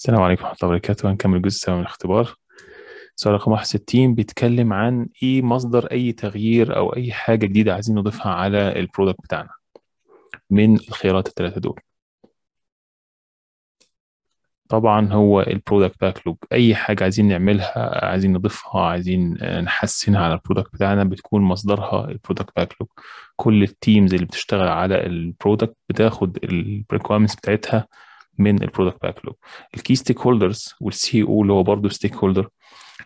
السلام عليكم ورحمة الله وبركاته هنكمل الجزء السابع من الاختبار سؤال رقم 61 بيتكلم عن ايه مصدر اي تغيير او اي حاجة جديدة عايزين نضيفها على البرودكت بتاعنا من الخيارات الثلاثة دول طبعا هو البرودكت لوج اي حاجة عايزين نعملها عايزين نضيفها عايزين نحسنها على البرودكت بتاعنا بتكون مصدرها البرودكت لوج كل التيمز اللي بتشتغل على البرودكت بتاخد الريكويرمنتس بتاعتها من البرودكت باكلوج الكي ستيك هولدرز والسي او اللي هو برضه ستيك هولدر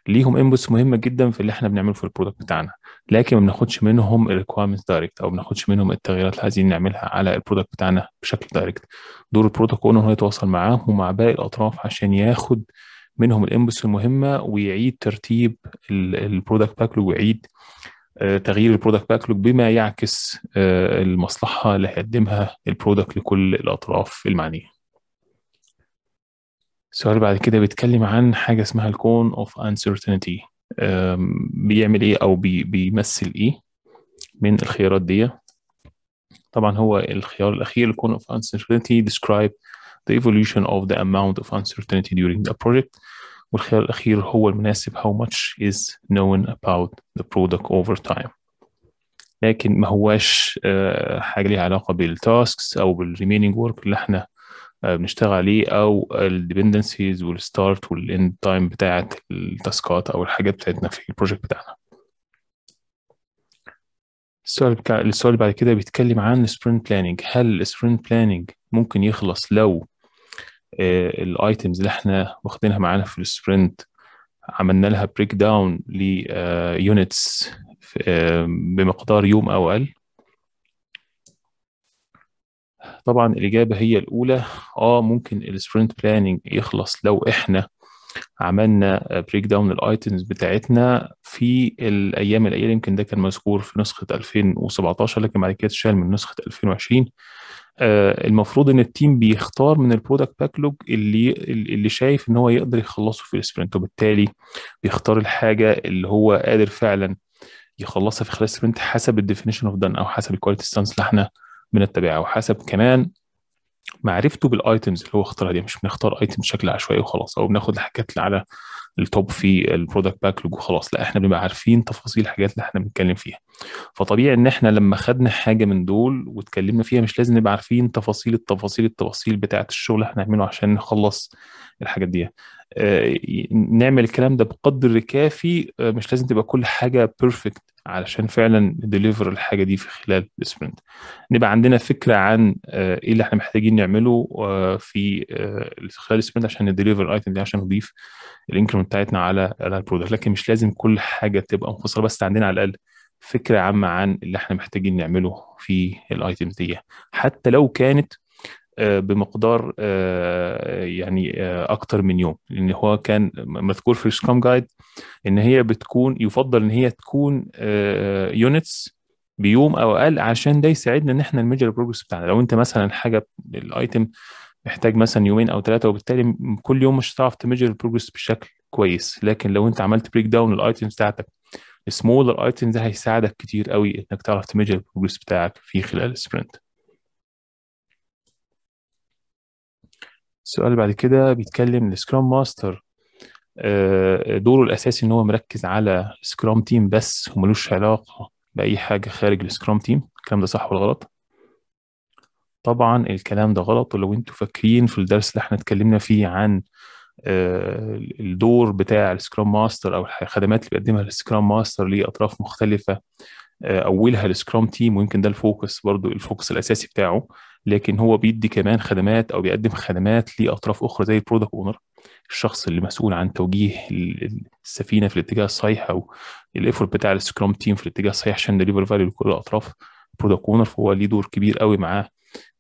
ليهم انبوتس مهمه جدا في اللي احنا بنعمله في البرودكت بتاعنا لكن ما بناخدش منهم الريكوايرمنت دايركت او ما بناخدش منهم التغييرات اللي عايزين نعملها على البرودكت بتاعنا بشكل دايركت دور البرودكت اونر هو يتواصل معاهم ومع باقي الاطراف عشان ياخد منهم الانبوتس المهمه ويعيد ترتيب البرودكت باكلوج ويعيد آه، تغيير البرودكت باكلوج بما يعكس آه، المصلحه اللي هيقدمها البرودكت لكل الاطراف المعنيه السؤال بعد كده بيتكلم عن حاجة اسمها الكون اوف uncertainty بيعمل ايه او بي بيمثل ايه من الخيارات دي طبعا هو الخيار الأخير الكون اوف uncertainty describe the evolution of the amount of uncertainty during the project والخيار الأخير هو المناسب how much is known about the product over time لكن ما هواش آه، حاجة ليها علاقة بالتاسكس أو بالريميننج ورك اللي احنا بنشتغل عليه او الديبندنسيز والستارت والاند تايم بتاعه التاسكات او الحاجات بتاعتنا في البروجكت بتاعنا السؤال بتاع السؤال اللي بعد كده بيتكلم عن السبرنت بلاننج هل السبرنت بلاننج ممكن يخلص لو آه، الايتمز اللي احنا واخدينها معانا في السبرنت عملنا لها بريك داون ليونتس بمقدار يوم او اقل طبعا الإجابة هي الأولى آه ممكن السبرنت بلاننج يخلص لو إحنا عملنا بريك داون الايتمز بتاعتنا في الايام الايام يمكن ده كان مذكور في نسخه 2017 لكن بعد كده اتشال من نسخه 2020 آه المفروض ان التيم بيختار من البرودكت باكلوج اللي اللي شايف ان هو يقدر يخلصه في السبرنت وبالتالي بيختار الحاجه اللي هو قادر فعلا يخلصها في خلال السبرنت حسب الديفينيشن اوف دان او حسب الكواليتي ستانس اللي احنا من التبعه وحسب كمان معرفته بالايتمز اللي هو اختارها دي مش بنختار ايتم بشكل عشوائي وخلاص او بناخد الحاجات اللي على التوب في البرودكت باكلوج وخلاص لا احنا بنبقى عارفين تفاصيل الحاجات اللي احنا بنتكلم فيها فطبيعي ان احنا لما خدنا حاجه من دول واتكلمنا فيها مش لازم نبقى عارفين تفاصيل التفاصيل التفاصيل بتاعه الشغل اللي احنا هنعمله عشان نخلص الحاجات دي آه، نعمل الكلام ده بقدر كافي آه، مش لازم تبقى كل حاجه بيرفكت علشان فعلا نديليفر الحاجه دي في خلال السبرنت نبقى عندنا فكره عن آه، ايه اللي احنا محتاجين نعمله آه، آه، في خلال السبرنت عشان نديليفر الايتم دي عشان نضيف الانكرمنت بتاعتنا على على البرودكت لكن مش لازم كل حاجه تبقى مفصله بس عندنا على الاقل فكره عامه عن اللي احنا محتاجين نعمله في الايتم دي حتى لو كانت آه، بمقدار آه، يعني آه، اكتر من يوم لان هو كان مذكور في السكرام جايد ان هي بتكون يفضل ان هي تكون يونتس بيوم او اقل عشان ده يساعدنا ان احنا نميجر البروجرس بتاعنا لو انت مثلا حاجه الايتم محتاج مثلا يومين او ثلاثه وبالتالي كل يوم مش هتعرف تميجر البروجرس بشكل كويس لكن لو انت عملت بريك داون الايتمز بتاعتك سمولر ايتم ده هيساعدك كتير قوي انك تعرف تميجر البروجرس بتاعك في خلال السبرنت السؤال اللي بعد كده بيتكلم السكرام آه، ماستر دوره الاساسي ان هو مركز على سكرام تيم بس وملوش علاقه باي حاجه خارج السكرام تيم الكلام ده صح ولا غلط طبعا الكلام ده غلط ولو انتوا فاكرين في الدرس اللي احنا اتكلمنا فيه عن آه، الدور بتاع السكرام ماستر او الخدمات اللي بيقدمها السكرام ماستر لاطراف مختلفه آه، اولها السكرام تيم ويمكن ده الفوكس برضو الفوكس الاساسي بتاعه لكن هو بيدي كمان خدمات او بيقدم خدمات لاطراف اخرى زي البرودكت اونر الشخص اللي مسؤول عن توجيه السفينه في الاتجاه الصحيح او الايفورت بتاع السكرام تيم في الاتجاه الصحيح عشان ديليفر فاليو لكل الاطراف برودكت اونر فهو ليه دور كبير قوي معاه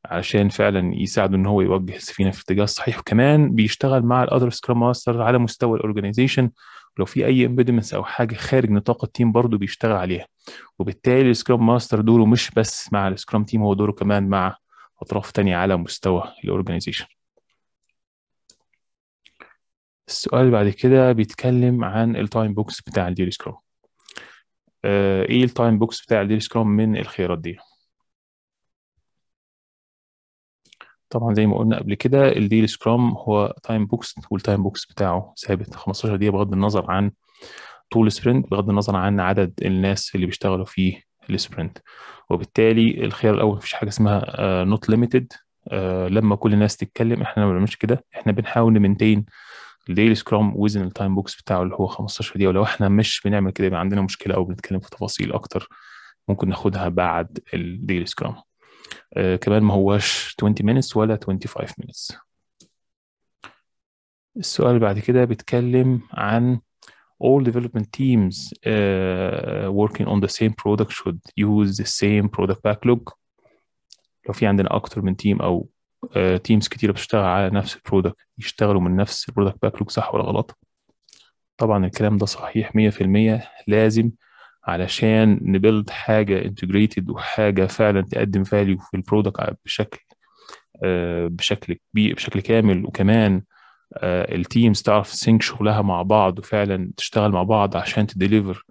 علشان فعلا يساعده ان هو يوجه السفينه في الاتجاه الصحيح وكمان بيشتغل مع الاذر سكرام ماستر على مستوى الاورجنايزيشن لو في اي امبيدمنتس او حاجه خارج نطاق التيم برضه بيشتغل عليها وبالتالي السكرام ماستر دوره مش بس مع السكرام تيم هو دوره كمان مع أطراف تانية على مستوى الأورجانيزيشن السؤال بعد كده بيتكلم عن التايم بوكس بتاع الديلي سكرام آه، ايه التايم بوكس بتاع الديلي سكرام من الخيارات دي طبعا زي ما قلنا قبل كده الديلي سكرام هو تايم بوكس والتايم بوكس بتاعه ثابت 15 دقيقه بغض النظر عن طول السبرنت بغض النظر عن عدد الناس اللي بيشتغلوا فيه السبرنت وبالتالي الخيار الاول مفيش حاجه اسمها نوت آه، ليميتد آه، لما كل الناس تتكلم احنا ما بنعملش كده احنا بنحاول نمنتين الديلي سكرام وزن التايم بوكس بتاعه اللي هو 15 دقيقه ولو احنا مش بنعمل كده يبقى عندنا مشكله او بنتكلم في تفاصيل اكتر ممكن ناخدها بعد الديلي سكرام آه كمان ما هواش 20 minutes ولا 25 minutes السؤال بعد كده بيتكلم عن all development teams uh, working on the same product should use the same product backlog لو في عندنا اكتر من تيم او تيمز uh, كتيرة بتشتغل على نفس البرودكت يشتغلوا من نفس البرودكت باكلوج صح ولا غلط طبعا الكلام ده صحيح 100% لازم علشان نبيلد حاجة انتجريتد وحاجة فعلا تقدم فاليو في البرودكت بشكل uh, بشكل كبير بشكل كامل وكمان آه، التيمز تعرف تسينك شغلها مع بعض وفعلا تشتغل مع بعض عشان تديليفر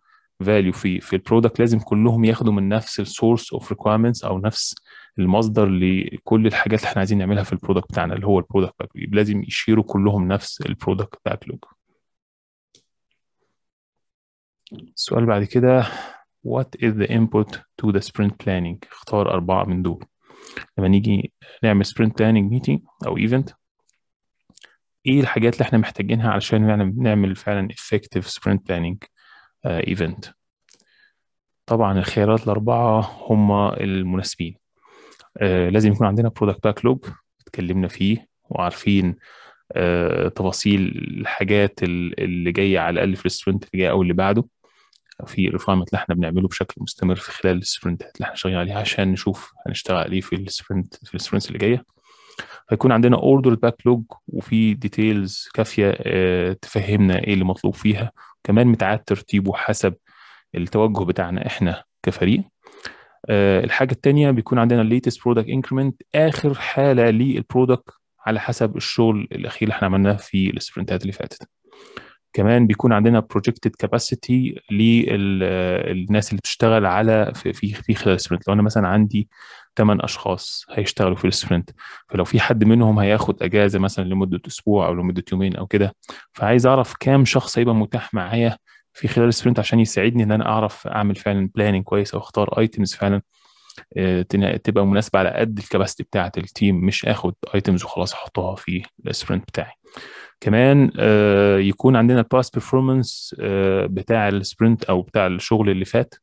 فاليو في في البرودكت لازم كلهم ياخدوا من نفس السورس اوف ريكوايرمنتس او نفس المصدر لكل الحاجات اللي احنا عايزين نعملها في البرودكت بتاعنا اللي هو البرودكت باكلوج لازم يشيروا كلهم نفس البرودكت باكلوج السؤال بعد كده what is the input to the sprint planning اختار أربعة من دول لما نيجي نعمل sprint planning meeting أو event ايه الحاجات اللي احنا محتاجينها علشان نعمل نعمل فعلا effective sprint planning uh, event طبعا الخيارات الاربعه هما المناسبين uh, لازم يكون عندنا product backlog اتكلمنا فيه وعارفين uh, تفاصيل الحاجات اللي جايه على الاقل في السبرنت اللي جاي او اللي بعده في الريفاينمنت اللي احنا بنعمله بشكل مستمر في خلال السبرنتات اللي احنا شغالين عليها عشان نشوف هنشتغل عليه في السبرنت في السبرنتس اللي جايه فيكون عندنا اوردر باك لوج وفي ديتيلز كافيه آه، تفهمنا ايه اللي مطلوب فيها كمان متعاد ترتيبه حسب التوجه بتاعنا احنا كفريق آه، الحاجه الثانيه بيكون عندنا الليتست برودكت انكريمنت اخر حاله للبرودكت على حسب الشغل الاخير اللي احنا عملناه في السبرنتات اللي فاتت كمان بيكون عندنا بروجكتد كاباسيتي للناس اللي بتشتغل على في في خلال السبرنت لو انا مثلا عندي ثمان اشخاص هيشتغلوا في السبرنت فلو في حد منهم هياخد اجازه مثلا لمده اسبوع او لمده يومين او كده فعايز اعرف كام شخص هيبقى متاح معايا في خلال السبرنت عشان يساعدني ان انا اعرف اعمل فعلا بلاننج كويس او اختار ايتمز فعلا آه، تبقى مناسبه على قد الكباستي بتاعه التيم مش اخد ايتمز وخلاص احطها في السبرنت بتاعي كمان آه، يكون عندنا الباس آه، بيرفورمانس بتاع السبرنت او بتاع الشغل اللي فات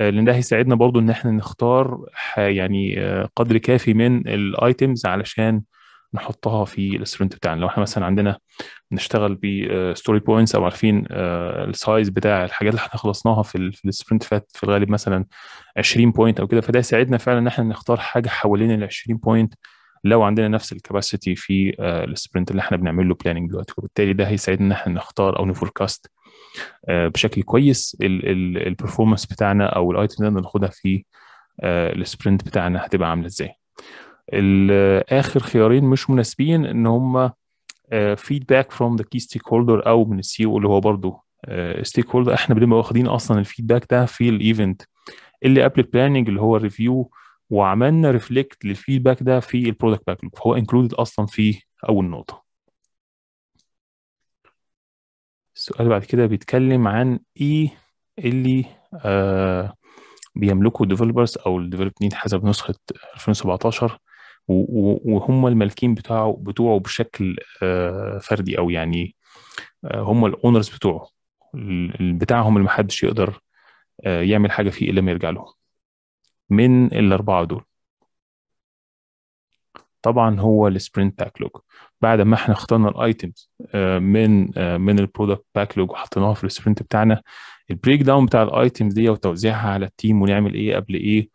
آه، لان ده هيساعدنا برضو ان احنا نختار يعني آه، قدر كافي من الايتمز علشان نحطها في السبرنت بتاعنا لو احنا مثلا عندنا بنشتغل بستوري بوينتس او عارفين آه، السايز بتاع الحاجات اللي احنا خلصناها في في السبرنت فات في الغالب مثلا 20 بوينت او كده فده يساعدنا فعلا ان احنا نختار حاجه حوالين ال 20 بوينت لو عندنا نفس الكباسيتي في السبرنت اللي احنا بنعمل له بلاننج دلوقتي وبالتالي ده هيساعدنا ان احنا نختار او نفوركاست آه، بشكل كويس البرفورمانس بتاعنا او الايتم اللي بناخدها في آه، السبرنت بتاعنا هتبقى عامله ازاي آه، اخر خيارين مش مناسبين ان هم فيدباك فروم ذا كي ستيك هولدر او من السي او e اللي هو برضه ستيك هولدر احنا بنبقى واخدين اصلا الفيدباك ده في الايفنت اللي قبل البلاننج اللي هو الريفيو وعملنا ريفلكت للفيدباك ده في البرودكت باك فهو انكلودد اصلا في اول نقطه السؤال بعد كده بيتكلم عن ايه اللي آه بيملكه الديفلوبرز او الديفلوبنين حسب نسخه 2017 وهم المالكين بتاعه بتوعه بشكل آه فردي او يعني آه هم الاونرز بتوعه بتاعهم اللي محدش يقدر آه، يعمل حاجه فيه الا ما يرجع لهم من الاربعه دول طبعا هو السبرنت باكلوج بعد ما احنا اخترنا الايتمز آه، من آه، من البرودكت باكلوج وحطيناها في السبرنت بتاعنا البريك داون بتاع الايتمز دي وتوزيعها على التيم ونعمل ايه قبل ايه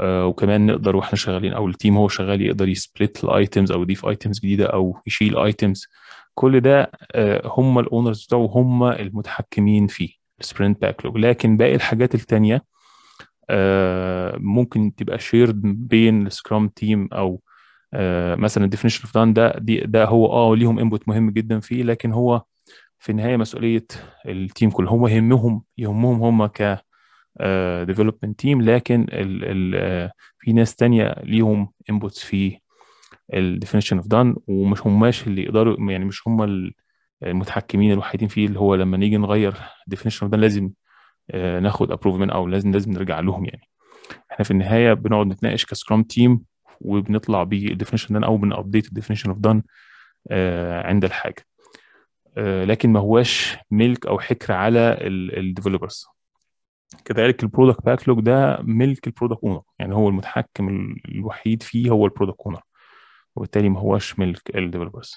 وكمان نقدر واحنا شغالين او التيم هو شغال يقدر يسبليت الايتمز او يضيف ايتمز جديده او يشيل ايتمز كل ده آه، هم الاونرز بتوعه هم المتحكمين فيه السبرنت باكلوج لكن باقي الحاجات التانيه ممكن تبقى شيرد بين السكرام تيم او آه، مثلا الديفينيشن اوف دان ده دي ده هو اه ليهم انبوت مهم جدا فيه لكن هو في النهايه مسؤوليه التيم كله هو يهمهم يهمهم هم ك ديفلوبمنت آه، تيم لكن الـ الـ آه، في ناس تانية ليهم انبوتس في الديفينيشن اوف دان ومش هماش اللي يقدروا يعني مش هم المتحكمين الوحيدين فيه اللي هو لما نيجي نغير ديفينيشن اوف دان لازم ناخد ابروف من او لازم لازم نرجع لهم يعني احنا في النهايه بنقعد نتناقش كسكرام تيم وبنطلع بالديفينيشن دان او بنابديت الديفينيشن اوف دان عند الحاجه آه، لكن ما هواش ملك او حكر على الديفلوبرز كذلك البرودكت باكلوج ده ملك البرودكت اونر يعني هو المتحكم الوحيد فيه هو البرودكت اونر وبالتالي ما هواش ملك الديفلوبرز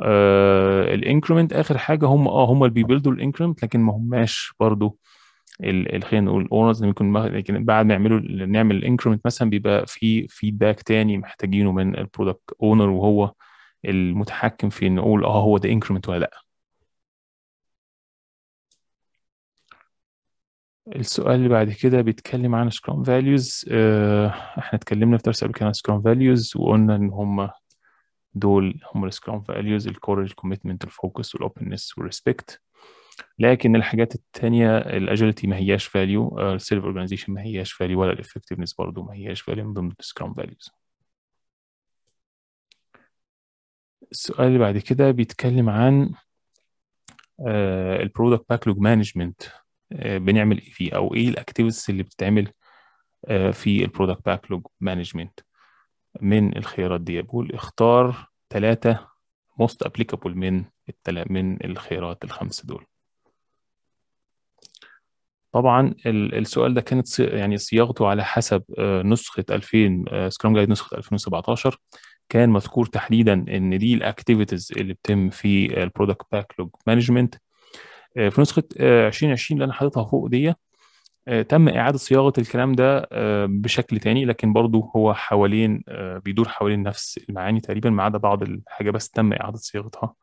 آه، الانكريمنت اخر حاجه هم اه هم اللي بيبيلدوا الانكريمنت لكن ما هماش برضو خلينا نقول الاونرز ممكن بعد ما يعملوا نعمل الانكرمنت مثلا بيبقى في فيدباك تاني محتاجينه من البرودكت اونر وهو المتحكم في ان اقول اه هو ده انكريمنت ولا لا السؤال اللي بعد كده بيتكلم عن سكرام آه، فاليوز احنا اتكلمنا في درس قبل كده عن سكرام فاليوز وقلنا ان هم دول هم السكرام فاليوز الكور الكوميتمنت الفوكس والاوبenness والريسبكت لكن الحاجات التانية الاجيلتي ما هياش فاليو السيلف اورجانيزيشن ما هياش فاليو ولا الافكتفنس برضه ما هياش فاليو من ضمن السكرام فاليوز السؤال اللي بعد كده بيتكلم عن البرودكت باكلوج مانجمنت بنعمل ايه فيه او ايه الاكتيفيتيز اللي بتتعمل آه، في البرودكت باكلوج مانجمنت من الخيارات دي بقول اختار ثلاثة موست ابليكابل من من الخيارات الخمسة دول طبعا السؤال ده كانت يعني صياغته على حسب آه، نسخه 2000 سكرام جايد نسخه 2017 كان مذكور تحديدا ان دي الاكتيفيتيز اللي بتتم في البرودكت باكلوج مانجمنت في نسخه 2020 آه، اللي انا حاططها فوق دي آه، تم اعاده صياغه الكلام ده بشكل تاني لكن برضه هو حوالين بيدور حوالين نفس المعاني تقريبا ما عدا بعض الحاجه بس تم اعاده صياغتها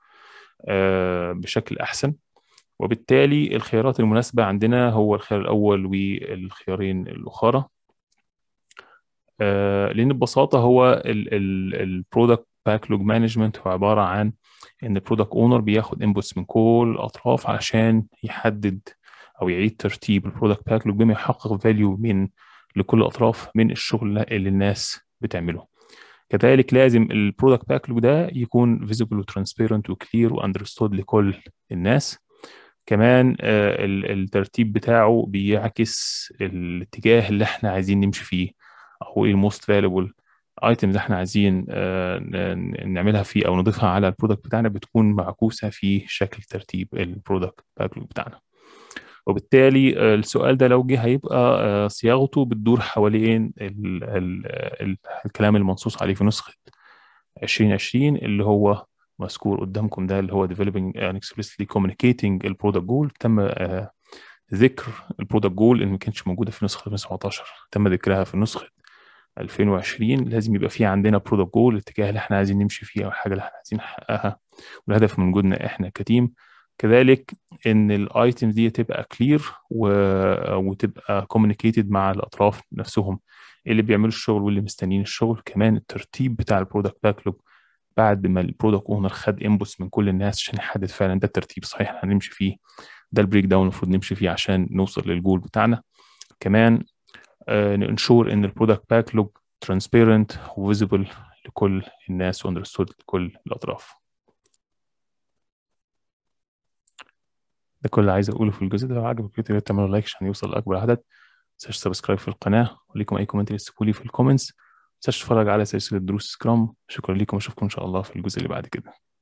بشكل احسن وبالتالي الخيارات المناسبة عندنا هو الخيار الأول والخيارين الأخرى آه، لأن ببساطة هو البرودكت باكلوج مانجمنت هو عبارة عن إن البرودكت أونر بياخد انبوتس من كل الأطراف عشان يحدد أو يعيد ترتيب البرودكت باكلوج بما يحقق فاليو من لكل الأطراف من الشغل اللي الناس بتعمله كذلك لازم البرودكت باكلوج ده يكون فيزيبل وترانسبيرنت وكلير واندرستود لكل الناس كمان آه، الترتيب بتاعه بيعكس الاتجاه اللي احنا عايزين نمشي فيه او ايه الموست فاليبل ايتم اللي احنا عايزين آه، نعملها فيه او نضيفها على البرودكت بتاعنا بتكون معكوسه في شكل ترتيب البرودكت باكلوج بتاعنا وبالتالي آه، السؤال ده لو جه هيبقى صياغته بتدور حوالين الكلام المنصوص عليه في نسخه 2020 اللي هو مذكور قدامكم ده اللي هو developing and explicitly communicating البرودكت جول تم آه، ذكر البرودكت جول اللي ما كانتش موجوده في نسخه 2017 تم ذكرها في نسخه 2020 لازم يبقى في عندنا برودكت جول الاتجاه اللي احنا عايزين نمشي فيه او الحاجه اللي احنا عايزين نحققها والهدف من وجودنا احنا كتيم كذلك ان الايتم دي تبقى كلير و... وتبقى كوميونيكيتد مع الاطراف نفسهم اللي بيعملوا الشغل واللي مستنيين الشغل كمان الترتيب بتاع البرودكت باكلوج بعد ما البرودكت اونر خد انبوس من كل الناس عشان يحدد فعلا ده الترتيب صحيح اللي هنمشي فيه ده البريك داون المفروض نمشي فيه عشان نوصل للجول بتاعنا كمان آه، ننشور ان البرودكت باك لوك ترانسبيرنت وفيزبل لكل الناس واندرستود لكل الاطراف ده كل اللي عايز اقوله في الجزء ده لو عجبك الفيديو تعملوا لايك عشان يوصل لاكبر عدد تنساش سبسكرايب في القناه وليكم اي كومنت لي في الكومنتس تنساش تتفرج على سلسله دروس سكرام شكرا لكم اشوفكم ان شاء الله في الجزء اللي بعد كده